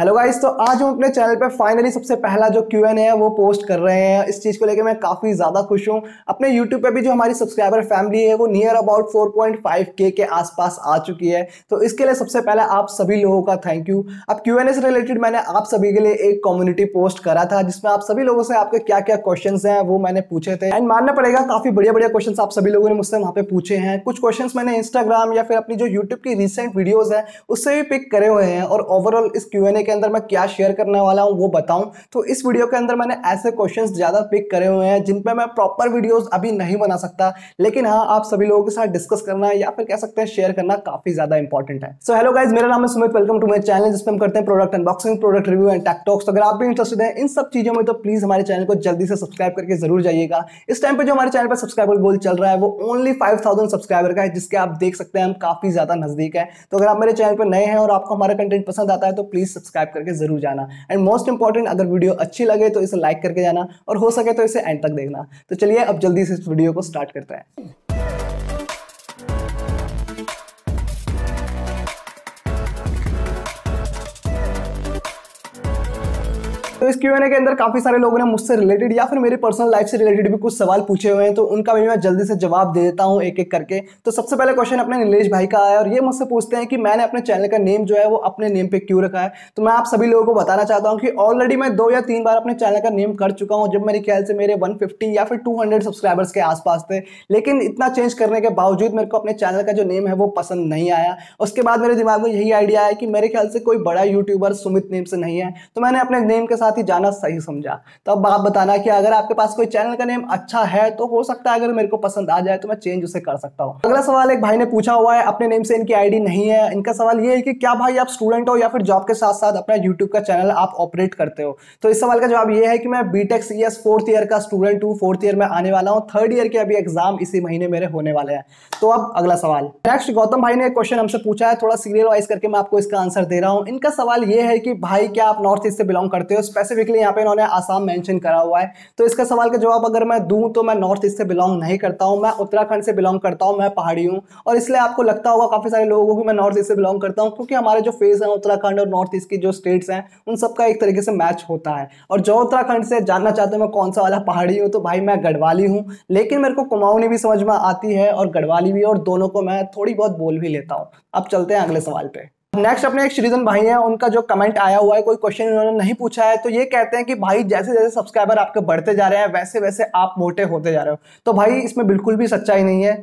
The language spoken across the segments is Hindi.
हेलो गाइस तो आज हम अपने चैनल पे फाइनली सबसे पहला जो क्यू एन ए है वो पोस्ट कर रहे हैं इस चीज़ को लेकर मैं काफ़ी ज़्यादा खुश हूँ अपने यूट्यूब पे भी जो हमारी सब्सक्राइबर फैमिली है वो नियर अबाउट 4.5 के के आसपास आ चुकी है तो इसके लिए सबसे पहले आप सभी लोगों का थैंक यू अब क्यू एन ए से रिलेटेड मैंने आप सभी के लिए एक कम्युनिटी पोस्ट करा था जिसमें आप सभी लोगों से आपके क्या क्या क्वेश्चन हैं वो मैंने पूछे थे एंड मानना पड़ेगा काफ़ी बढ़िया बढ़िया क्वेश्चन आप सभी लोगों ने मुझसे वहाँ पे पूछे हैं कुछ क्वेश्चन मैंने इंस्टाग्राम या फिर अपनी जो यूट्यूब की रिसेंट वीडियोज़ हैं उससे भी पिक करे हुए हैं और ओवरऑल इस क्यू एन ए के अंदर मैं क्या शेयर करने वाला हूँ वो बताऊँ तो इस वीडियो के अंदर मैंने ऐसे क्वेश्चन ज़्यादा पिक करे हुए हैं जिन पर मैं प्रॉपर वीडियोज़ अभी नहीं बना सकता लेकिन हाँ आप सभी लोगों के साथ डिस्कस करना या फिर कह सकते हैं शेयर करना काफ़ी ज़्यादा इंपॉर्टेंट है सो हेलो गाइज मेरा नाम है Sumit welcome to my channel जिसमें हम करते हैं product unboxing product review and tech talks अगर आप भी इंटरेस्टेड हैं इन सब चीज़ों में तो प्लीज़ हमारे चैनल को जल्दी से सब्सक्राइब करके जरूर जाइएगा इस टाइम पर जो हमारे चैनल पर सब्सक्राइबर गोल चल रहा है वो ओनली फाइव सब्सक्राइबर का है जिसके आप देख सकते हैं हम काफ़ी ज़्यादा नज़दीक है तो अगर आप मेरे चैनल पर नए हैं और आपको हमारा कंटेंट पसंद आता है तो प्लीज़ सब्सक्राइब सब्सक्राइब करके ज़रूर जाना एंड मोस्ट इंपॉर्टेंट अगर वीडियो अच्छी लगे तो इसे लाइक करके जाना और हो सके तो इसे एंड तक देखना तो चलिए अब जल्दी से इस वीडियो को स्टार्ट करते हैं इस क्यू एन ए के अंदर काफ़ी सारे लोगों ने मुझसे रिलेटेड या फिर मेरी पर्सनल लाइफ से रिलेटेड भी कुछ सवाल पूछे हुए हैं तो उनका भी मैं जल्दी से जवाब दे देता हूँ एक एक करके तो सबसे पहले क्वेश्चन अपने नीलेश भाई का आया और ये मुझसे पूछते हैं कि मैंने अपने चैनल का नेम जो है वो अपने नेम पे क्यों रखा है तो मैं आप सभी लोगों को बताना चाहता हूँ कि ऑलरेडी मैं दो या तीन बार अपने चैनल का नेम कर चुका हूँ जब मेरे ख्याल से मेरे वन या फिर टू सब्सक्राइबर्स के आसपास थे लेकिन इतना चेंज करने के बावजूद मेरे को अपने चैनल का जो नेम है वो पसंद नहीं आया उसके बाद मेरे दिमाग में यही आइडिया आया कि मेरे ख्याल से कोई बड़ा यूट्यूबर सुमित नेम से नहीं है तो मैंने अपने नेम के साथ कि जाना सही समझा तो अब आप बताना कि अगर आपके पास कोई चैनल का नेम अच्छा है तो हो सकता है अगर मेरे को पसंद आ जाए तो मैं चेंज उसे कर सकता हूँ अगला सवाल एक भाई ने पूछा हुआ है अपने नेम से इनकी आईडी नहीं है इनका सवाल ये है कि क्या भाई आप स्टूडेंट हो या फिर जॉब के साथ साथ अपना यूट्यूब का चैनल आप ऑपरेट करते हो तो इस सवाल का जवाब ये है कि मैं B tech C fourth year का स्टूडेंट हूँ फोर्थ ईयर में आने वाला हूँ थर्ड ईयर के अभी एग्जाम इसी महीने मेरे होने वाले हैं तो अब अगला सवाल नेक्स्ट गौतम भाई ने एक क्वेश्चन हमसे पूछा है थोड़ा सीरियल वाइज करके मैं आपको इसका आंसर दे रहा हूँ इनका सवाल ये है कि भाई क्या आप नॉर्थ ईस्ट से बिलोंग करते हो स्पेसिफिकली यहाँ पे इन्होंने आसाम मेंशन करा हुआ है तो इसका सवाल का जवाब अगर मैं दूं तो मैं नॉर्थ ईस्ट से बिलोंग नहीं करता हूँ मैं उत्तराखंड से बिलोंग करता हूँ मैं पहाड़ी हूँ और इसलिए आपको लगता होगा काफ़ी सारे लोगों को मैं नॉर्थ ईस्ट से बिलोंग करता हूँ क्योंकि हमारे जो फेस हैं उत्तराखंड और नॉर्थ ईस्ट की जो स्टेट्स हैं उन सबका एक तरीके से मैच होता है और जो उत्तराखंड से जानना चाहते हो मैं कौन सा वाला पहाड़ी हूँ तो भाई मैं गढ़वाली हूँ लेकिन मेरे को कुमाऊनी भी समझ में आती है और गढ़वाली भी और दोनों को मैं थोड़ी बहुत बोल भी लेता हूँ अब चलते हैं अगले सवाल पर नेक्स्ट अपने एक श्रीजन भाई हैं उनका जो कमेंट आया हुआ है कोई क्वेश्चन उन्होंने नहीं पूछा है तो ये कहते हैं कि भाई जैसे जैसे सब्सक्राइबर आपके बढ़ते जा रहे हैं वैसे वैसे आप मोटे होते जा रहे हो तो भाई इसमें बिल्कुल भी सच्चाई नहीं है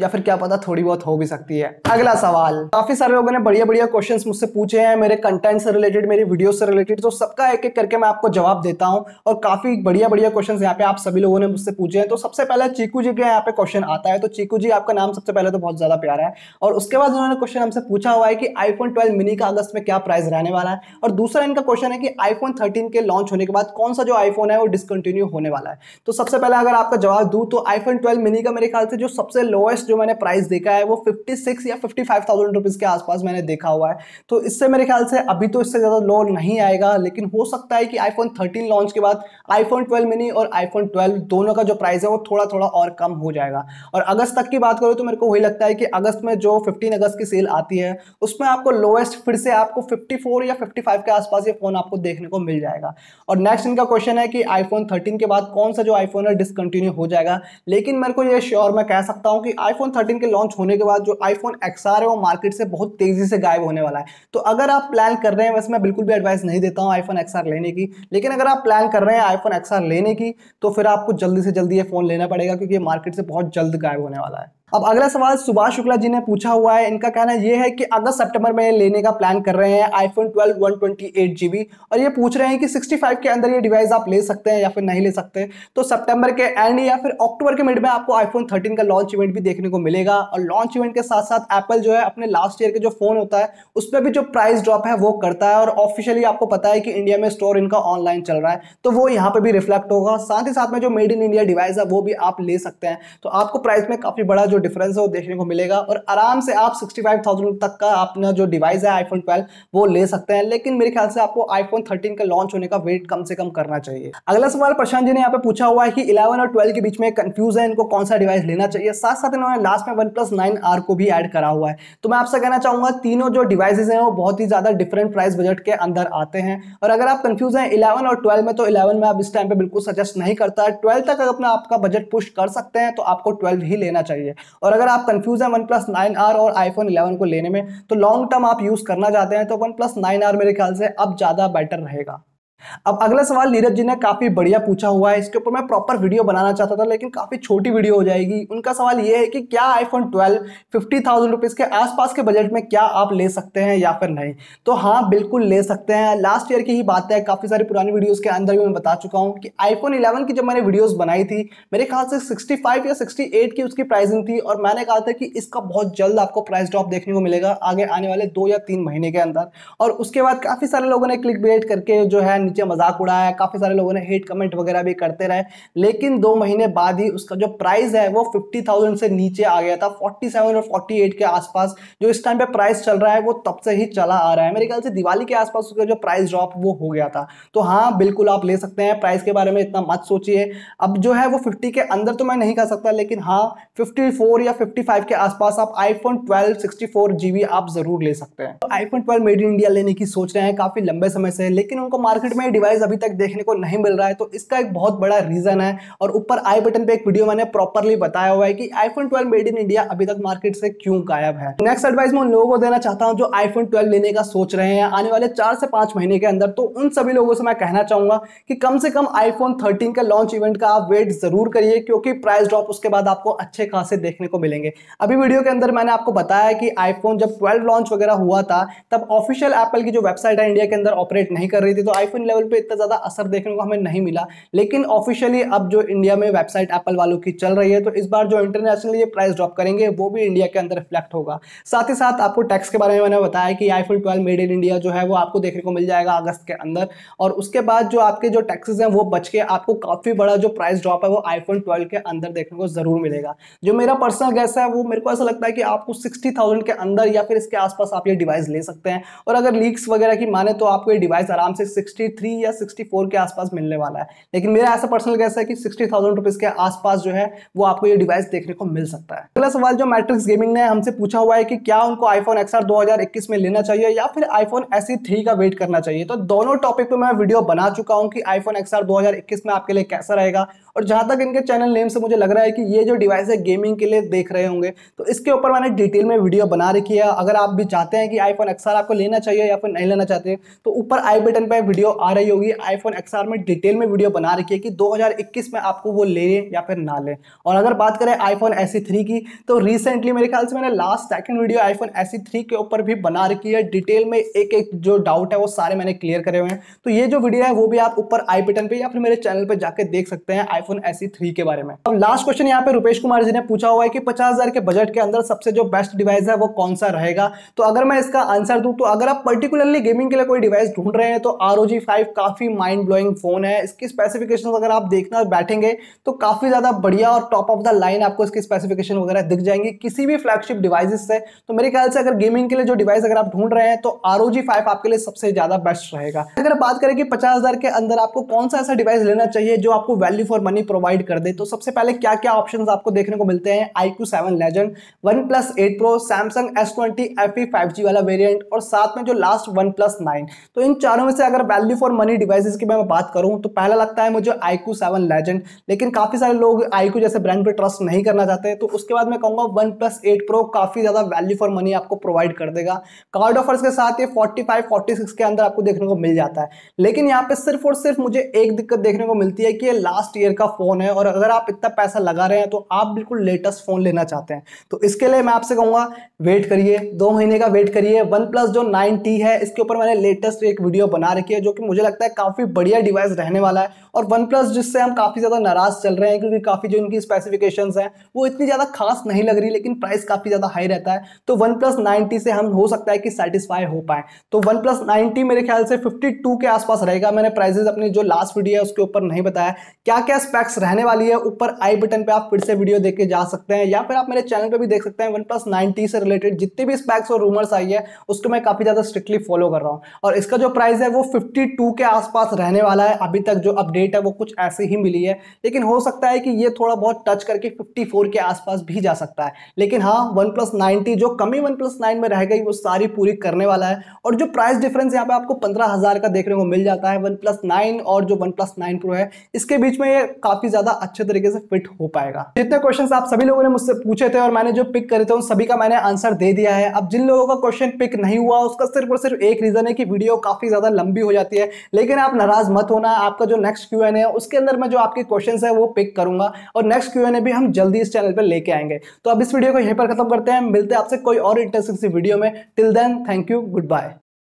या फिर क्या पता थोड़ी बहुत हो भी सकती है अगला सवाल काफी सारे लोगों ने बढ़िया बढ़िया क्वेश्चंस मुझसे पूछे हैं मेरे कंटेंट से रिलेटेड मेरी वीडियो से रिलेटेड तो सबका एक एक करके मैं आपको जवाब देता हूं और काफी बढ़िया बढ़िया क्वेश्चंस यहाँ पे आप सभी लोगों ने मुझसे पूछे हैं तो सबसे पहले चीकू जी के यहाँ पे क्वेश्चन आता है तो चीकू जी आपका नाम सबसे पहले तो बहुत ज्यादा प्यारा है और उसके बाद उन्होंने क्वेश्चन हमसे पूछा हुआ है कि आईफोन ट्वेल्व मिनी का अगस्त में क्या प्राइस रहने वाला है और दूसरा इनका क्वेश्चन है कि आईफोन थर्टीन के लॉन्च होने के बाद कौन सा जो आईफोन है वो डिसकंटिन्यू होने वाला है तो सबसे पहले अगर आपका जवाब दू तो आईफोन ट्वेल्व मिनी का मेरे ख्याल से जो सबसे लोएस्ट हाईएस्ट जो मैंने प्राइस देखा है वो 56 या 55,000 रुपीस के आसपास मैंने देखा हुआ है तो इससे मेरे ख्याल से अभी तो इससे ज़्यादा लो नहीं आएगा लेकिन हो सकता है कि आईफोन 13 लॉन्च के बाद आईफोन 12 मिनी और आईफोन 12 दोनों का जो प्राइस है वो थोड़ा थोड़ा और कम हो जाएगा और अगस्त तक की बात करूँ तो मेरे को वही लगता है कि अगस्त में जो फिफ्टीन अगस्त की सेल आती है उसमें आपको लोएस्ट फिर से आपको फिफ्टी या फिफ्टी के आसपास ये फ़ोन आपको देखने को मिल जाएगा और नेक्स्ट इनका क्वेश्चन है कि आईफोन थर्टीन के बाद कौन सा जो आईफोन है डिसकंटिन्यू हो जाएगा लेकिन मेरे को ये श्योर मैं कह सकता हूँ कि आई आईफोन 13 के लॉन्च होने के बाद जो आईफोन एक्सआर है वो मार्केट से बहुत तेजी से गायब होने वाला है तो अगर आप प्लान कर रहे हैं वैसे मैं बिल्कुल भी एडवाइस नहीं देता हूँ आईफोन एक्सआर लेने की लेकिन अगर आप प्लान कर रहे हैं आईफोन एक्सआर लेने की तो फिर आपको जल्दी से जल्दी ये फोन लेना पड़ेगा क्योंकि ये मार्केट से बहुत जल्द गायब होने वाला है अब अगला सवाल सुभाष शुक्ला जी ने पूछा हुआ है इनका कहना यह है कि अगस्त सितंबर में लेने का प्लान कर रहे हैं आईफोन 12 128 जीबी और ये पूछ रहे हैं कि 65 के अंदर ये डिवाइस आप ले सकते हैं या फिर नहीं ले सकते तो सितंबर के एंड या फिर अक्टूबर के मिड में आपको आईफोन 13 का लॉन्च इवेंट भी देखने को मिलेगा और लॉन्च इवेंट के साथ साथ एप्पल जो है अपने लास्ट ईयर के जो फ़ोन होता है उस पर भी जो प्राइस ड्रॉप है वो करता है और ऑफिशियली आपको पता है कि इंडिया में स्टोर इनका ऑनलाइन चल रहा है तो वो यहाँ पर भी रिफ्लेक्ट होगा साथ ही साथ में जो मेड इन इंडिया डिवाइस है वो भी आप ले सकते हैं तो आपको प्राइस में काफ़ी बड़ा जो डिफरेंस है वो देखने को मिलेगा और आराम से आप सिक्सटी फाइव थाउजेंड तक का अपना जो डिवाइस है आईफोन ट्वेल्व वो ले सकते हैं लेकिन मेरे ख्याल से आपको आईफोन थर्टीन का लॉन्च होने का वेट कम से कम करना चाहिए अगला सवाल प्रशांत जी ने यहाँ पे पूछा हुआ है कि इलेवन और ट्वेल्व के बीच में कंफ्यूज है इनको कौन सा डिवाइस लेना चाहिए साथ साथ इन्होंने लास्ट में वन प्लस को भी एड करा हुआ है तो मैं आपसे कहना चाहूंगा तीनों जो डिवाइसेज हैं वो बहुत ही ज्यादा डिफरेंट प्राइस बजट के अंदर आते हैं और अगर आप कंफ्यूज हैं इलेवन और ट्वेल्व में तो इलेवन में आप इस टाइम पे बिल्कुल सजेस्ट नहीं करता है ट्वेल्व तक अगर अपना आपका बजट पुश कर सकते हैं तो आपको ट्वेल्व ही लेना चाहिए और अगर आप कंफ्यूज हैं वन प्लस नाइन आर और आईफोन इलेवन को लेने में तो लॉन्ग टर्म आप यूज़ करना चाहते हैं तो वन प्लस नाइन आर मेरे ख्याल से अब ज़्यादा बेटर रहेगा अब अगला सवाल नीरज जी ने काफ़ी बढ़िया पूछा हुआ है इसके ऊपर मैं प्रॉपर वीडियो बनाना चाहता था लेकिन काफ़ी छोटी वीडियो हो जाएगी उनका सवाल यह है कि क्या आईफोन 12 फिफ्टी थाउजेंड रुपीज़ के आसपास के बजट में क्या आप ले सकते हैं या फिर नहीं तो हाँ बिल्कुल ले सकते हैं लास्ट ईयर की ही बात है काफ़ी सारी पुरानी वीडियोज़ के अंदर भी मैं बता चुका हूँ कि आईफोन इलेवन की जब मैंने वीडियोज़ बनाई थी मेरे ख्याल से सिक्सटी या सिक्सटी की उसकी प्राइसिंग थी और मैंने कहा था कि इसका बहुत जल्द आपको प्राइस ड्रॉप देखने को मिलेगा आगे आने वाले दो या तीन महीने के अंदर और उसके बाद काफ़ी सारे लोगों ने क्लिक करके जो है नीचे मजाक उड़ाया काफ़ी सारे लोगों ने हेट कमेंट वगैरह भी करते रहे लेकिन दो महीने बाद ही उसका जो प्राइस है वो फिफ्टी थाउजेंड से नीचे आ गया था फोर्टी सेवन और फोर्टी एट के आसपास जो इस टाइम पे प्राइस चल रहा है वो तब से ही चला आ रहा है मेरे ख्याल से दिवाली के आसपास उसका जो प्राइस ड्रॉप वो हो गया था तो हाँ बिल्कुल आप ले सकते हैं प्राइस के बारे में इतना मत सोचिए अब जो है वो फिफ्टी के अंदर तो मैं नहीं कर सकता लेकिन हाँ फिफ्टी या फिफ्टी के आसपास आप आईफोन ट्वेल्व सिक्सटी आप जरूर ले सकते हैं तो iPhone twelve made in India लेने की सोच रहे हैं काफी लंबे समय से लेकिन उनको मार्केट मार्केट में डिवाइस अभी तक देखने को नहीं मिल रहा है तो इसका एक बहुत बड़ा रीज़न है और ऊपर आई बटन पे एक वीडियो मैंने प्रॉपरली बताया हुआ है कि आईफोन 12 मेड इन इंडिया अभी तक मार्केट से क्यों गायब है नेक्स्ट एडवाइस मैं उन लोगों को देना चाहता हूँ जो आईफोन ट्वेल्व लेने का सोच रहे हैं आने वाले चार से पांच महीने के अंदर तो उन सभी लोगों से मैं कहना चाहूंगा कि कम से कम आईफोन थर्टीन के लॉन्च इवेंट का आप वेट ज़रूर करिए क्योंकि प्राइस ड्रॉप उसके बाद आपको अच्छे खासे देखने को मिलेंगे अभी वीडियो के अंदर मैंने आपको बताया कि आईफोन जब ट्वेल्व लॉन्च वगैरह हुआ था तब ऑफिशियल एप्पल की जो वेबसाइट है इंडिया के अंदर ऑपरेट नहीं कर रही थी तो आईफोन सिस्टम लेवल पे इतना ज़्यादा असर देखने को हमें नहीं मिला लेकिन ऑफिशियली अब जो इंडिया में वेबसाइट एप्पल वालों की चल रही है तो इस बार जो इंटरनेशनली ये प्राइस ड्रॉप करेंगे वो भी इंडिया के अंदर रिफ्लेक्ट होगा साथ ही साथ आपको टैक्स के बारे में मैंने बताया कि iPhone twelve made in India जो है वो आपको देखने को मिल जाएगा अगस्त के अंदर और उसके बाद जो आपके जो टैक्सेज हैं वो बच के आपको काफ़ी बड़ा जो प्राइस ड्रॉप है वो आईफोन ट्वेल्व के अंदर देखने को ज़रूर मिलेगा जो मेरा पर्सनल गैस है वो मेरे को ऐसा लगता है कि आपको सिक्सटी के अंदर या फिर इसके आसपास आप ये डिवाइस ले सकते हैं और अगर लीक्स वगैरह की माने तो आपको ये डिवाइस आराम से सिक्सटी 63 या 64 के आसपास मिलने वाला है लेकिन मेरा ऐसा पर्सनल कैसा है कि सिक्सटी थाउजेंड के आसपास जो है वो आपको ये डिवाइस देखने को मिल सकता है अगला सवाल जो मैट्रिक्स गेमिंग ने हमसे पूछा हुआ है कि क्या उनको आईफोन एक्सआर 2021 में लेना चाहिए या फिर आईफोन एस थ्री का वेट करना चाहिए तो दोनों टॉपिक पर मैं वीडियो बना चुका हूँ कि आईफोन एक्सआर 2021 में आपके लिए कैसा रहेगा और जहां तक इनके चैनल नेम से मुझे लग रहा है कि ये जो डिवाइस है गेमिंग के लिए देख रहे होंगे तो इसके ऊपर मैंने डिटेल में वीडियो बना रखी है अगर आप भी चाहते हैं कि आईफोन एक्सआर आपको लेना चाहिए या फिर नहीं लेना चाहते हैं तो ऊपर आई बटन पर वीडियो आ रही होगी आईफोन एक्स में डिटेल में वीडियो बना रखी है कि 2021 में आपको वो ले या फिर ना लें और अगर बात करें आईफोन एस थ्री की तो रिसेंटली मेरे ख्याल से मैंने last second video iPhone S three के ऊपर भी बना रखी है डिटेल में एक एक जो डाउट है वो सारे मैंने क्लियर करे हुए हैं तो ये जो वीडियो है वो भी आप ऊपर आई बटन पर या फिर मेरे चैनल पर जाकर देख सकते हैं आईफोन एस e के बारे में अब लास्ट क्वेश्चन यहाँ पे रुपेश कुमार जी ने पूछा हुआ है कि पचास के बजट के अंदर सबसे जो बेस्ट डिवाइस है वो कौन सा रहेगा तो अगर मैं इसका आंसर दूँ तो अगर आप पर्टिकुलरली गेमिंग के लिए कोई डिवाइस ढूंढ रहे हैं तो आर फाइव काफ़ी माइंड ब्लोइंग फ़ोन है इसकी स्पेसिफिकेशन अगर आप देखना बैठेंगे तो काफ़ी ज़्यादा बढ़िया और टॉप ऑफ द लाइन आपको इसकी स्पेसिफिकेशन वगैरह दिख जाएंगी किसी भी फ्लैगशिप डिवाइसेस से तो मेरे ख्याल से अगर गेमिंग के लिए जो डिवाइस अगर आप ढूंढ रहे हैं तो आर ओ आपके लिए सबसे ज़्यादा बेस्ट रहेगा अगर बात करें कि पचास के अंदर आपको कौन सा ऐसा डिवाइस लेना चाहिए जो आपको वैल्यू फॉर मनी प्रोवाइड कर दे तो सबसे पहले क्या क्या ऑप्शन आपको देखने को मिलते हैं iQOO seven legend OnePlus eight pro Samsung S twenty F E five G वाला वेरियंट और साथ में जो लास्ट वन प्लस नाइन तो इन चारों में से अगर वैल्यू फॉर मनी डिवाइसेस की मैं बात करूं तो पहला लगता है मुझे आईकू सेवन लेजेंड लेकिन काफ़ी सारे लोग आईकू जैसे ब्रांड पे ट्रस्ट नहीं करना चाहते तो उसके बाद मैं कहूंगा वन प्लस एट प्रो काफ़ी ज़्यादा वैल्यू फॉर मनी आपको प्रोवाइड कर देगा कार्ड ऑफर्स के साथ ये 45 46 के अंदर आपको देखने को मिल जाता है लेकिन यहाँ पे सिर्फ और सिर्फ मुझे एक दिक्कत देखने को मिलती है कि ये लास्ट ईयर का फ़ोन है और अगर आप इतना पैसा लगा रहे हैं तो आप बिल्कुल लेटेस्ट फ़ोन लेना चाहते हैं तो इसके लिए मैं आपसे कहूंगा वेट करिए दो महीने का वेट करिए वन प्लस जो नाइन है इसके ऊपर मैंने लेटेस्ट एक वीडियो बना रखी है जो कि मुझे लगता है काफ़ी बढ़िया डिवाइस रहने वाला है और वन प्लस जिससे हम काफ़ी ज़्यादा नाराज़ चल रहे हैं क्योंकि काफ़ी जो इनकी स्पेसिफिकेशन हैं वो इतनी ज़्यादा खास नहीं लग रही लेकिन प्राइस काफ़ी ज़्यादा हाई रहता है तो वन प्लस से हम हो सकता है कि सेटिस्फाई हो पाए तो वन प्लस मेरे ख्याल से फिफ्टी के आसपास रहेगा मैंने प्राइजेस अपनी जो लास्ट वीडियो है उसके ऊपर नहीं बताया क्या क्या स्पेक्स रहने वाली है ऊपर आई बटन पर आप फिर से वीडियो देख के जा सकते हैं या फिर आप मेरे चैनल पर भी देख सकते हैं वन प्लस से रिलेटेड जितने भी स्पैक्स और रूमर्स आई है उसको मैं काफ़ी ज़्यादा स्ट्रिक्टली फॉलो कर रहा हूँ और इसका जो प्राइस है वो फिफ्टी टू के आसपास रहने वाला है अभी तक जो अपडेट है वो कुछ ऐसे ही मिली है लेकिन हो सकता है कि ये थोड़ा बहुत टच करके 54 के आसपास भी जा सकता है लेकिन हाँ वन प्लस नाइनटी जो कमी वन प्लस नाइन में रह गई वो सारी पूरी करने वाला है और जो प्राइस डिफरेंस यहाँ पे आपको पंद्रह हज़ार का देखने को मिल जाता है वन प्लस नाइन और जो वन प्लस नाइन प्रो है इसके बीच में ये काफ़ी ज़्यादा अच्छे तरीके से फिट हो पाएगा जितने क्वेश्चन आप सभी लोगों ने मुझसे पूछे थे और मैंने जो पिक करे थे उन सभी का मैंने आंसर दे दिया है अब जिन लोगों का क्वेश्चन पिक नहीं हुआ उसका सिर्फ और सिर्फ एक रीज़न है कि वीडियो काफ़ी ज़्यादा लंबी हो जाती है है लेकिन आप नाराज मत होना आपका जो नेक्स्ट क्यू एन है उसके अंदर मैं जो आपके क्वेश्चन है वो पिक करूंगा और नेक्स्ट क्यू एन ए भी हम जल्दी इस चैनल पर लेके आएंगे तो अब इस वीडियो को यहीं पर खत्म करते हैं मिलते हैं आपसे कोई और इंटरेस्टिंग वीडियो में till then thank you good bye